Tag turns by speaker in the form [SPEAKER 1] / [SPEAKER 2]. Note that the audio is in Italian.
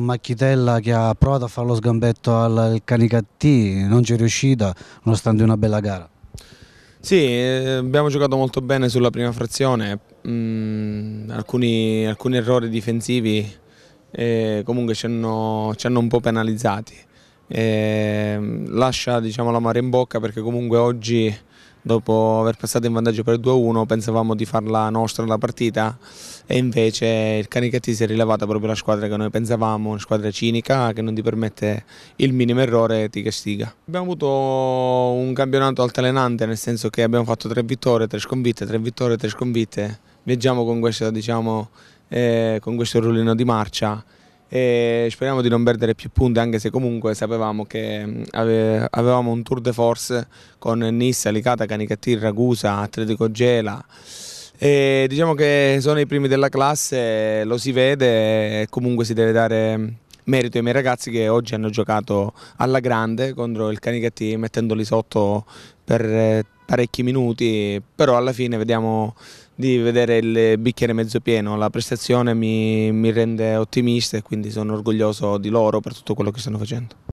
[SPEAKER 1] Macchitella che ha provato a fare lo sgambetto al Canicattì, non ci è riuscita nonostante una bella gara.
[SPEAKER 2] Sì, eh, abbiamo giocato molto bene sulla prima frazione, mm, alcuni, alcuni, errori difensivi eh, comunque ci hanno, ci hanno, un po' penalizzati. Eh, lascia diciamo, la mare in bocca perché comunque oggi dopo aver passato in vantaggio per 2-1 pensavamo di farla nostra la partita e invece il Canichetti si è rilevata proprio la squadra che noi pensavamo, una squadra cinica che non ti permette il minimo errore e ti castiga. Abbiamo avuto un campionato altalenante nel senso che abbiamo fatto tre vittorie, tre sconfitte, tre vittorie, tre sconfitte, viaggiamo con questo, diciamo, eh, con questo rullino di marcia e speriamo di non perdere più punti anche se comunque sapevamo che mm, avevamo un tour de force con Nissa, Licata, Canicattì, Ragusa, Atletico Gela e diciamo che sono i primi della classe, lo si vede e comunque si deve dare mm, merito ai miei ragazzi che oggi hanno giocato alla grande contro il Canicattì mettendoli sotto per eh, parecchi minuti, però alla fine vediamo di vedere il bicchiere mezzo pieno, la prestazione mi, mi rende ottimista e quindi sono orgoglioso di loro per tutto quello che stanno facendo.